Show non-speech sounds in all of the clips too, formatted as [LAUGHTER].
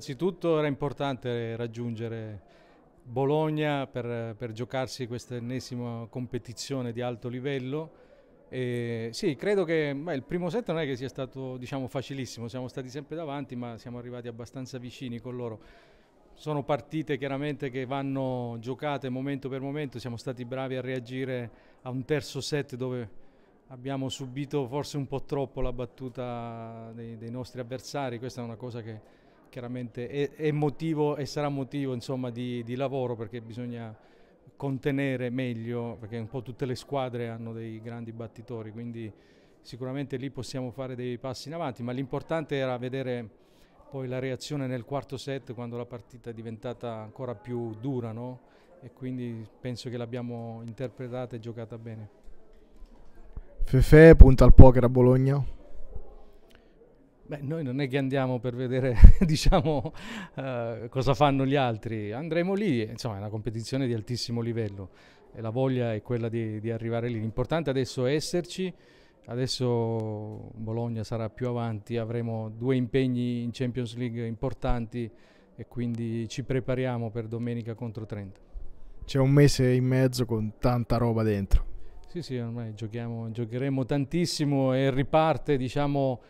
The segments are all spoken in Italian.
innanzitutto era importante raggiungere Bologna per, per giocarsi questa ennesima competizione di alto livello. E sì, credo che beh, il primo set non è che sia stato diciamo, facilissimo, siamo stati sempre davanti ma siamo arrivati abbastanza vicini con loro. Sono partite chiaramente che vanno giocate momento per momento, siamo stati bravi a reagire a un terzo set dove abbiamo subito forse un po' troppo la battuta dei, dei, nostri avversari, questa è una cosa che chiaramente è, è motivo e sarà motivo insomma, di, di lavoro perché bisogna contenere meglio, perché un po' tutte le squadre hanno dei grandi battitori, quindi sicuramente lì possiamo fare dei passi in avanti, ma l'importante era vedere poi la reazione nel quarto set quando la partita è diventata ancora più dura no? e quindi penso che l'abbiamo interpretata e giocata bene. Fefe punta al poker a Bologna? Beh, noi non è che andiamo per vedere, [LAUGHS] diciamo, eh, cosa fanno gli altri, andremo lì, insomma è una competizione di altissimo livello e la voglia è quella di, di arrivare lì. L'importante adesso è esserci, adesso Bologna sarà più avanti, avremo due impegni in Champions League importanti e quindi ci prepariamo per domenica contro Trento. C'è un mese e mezzo con tanta roba dentro. Sì, sì, ormai giochiamo, giocheremo tantissimo e riparte, diciamo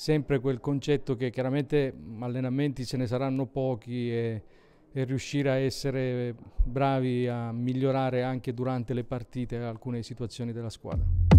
sempre quel concetto che chiaramente allenamenti ce ne saranno pochi e, e, riuscire a essere bravi a migliorare anche durante le partite alcune situazioni della squadra.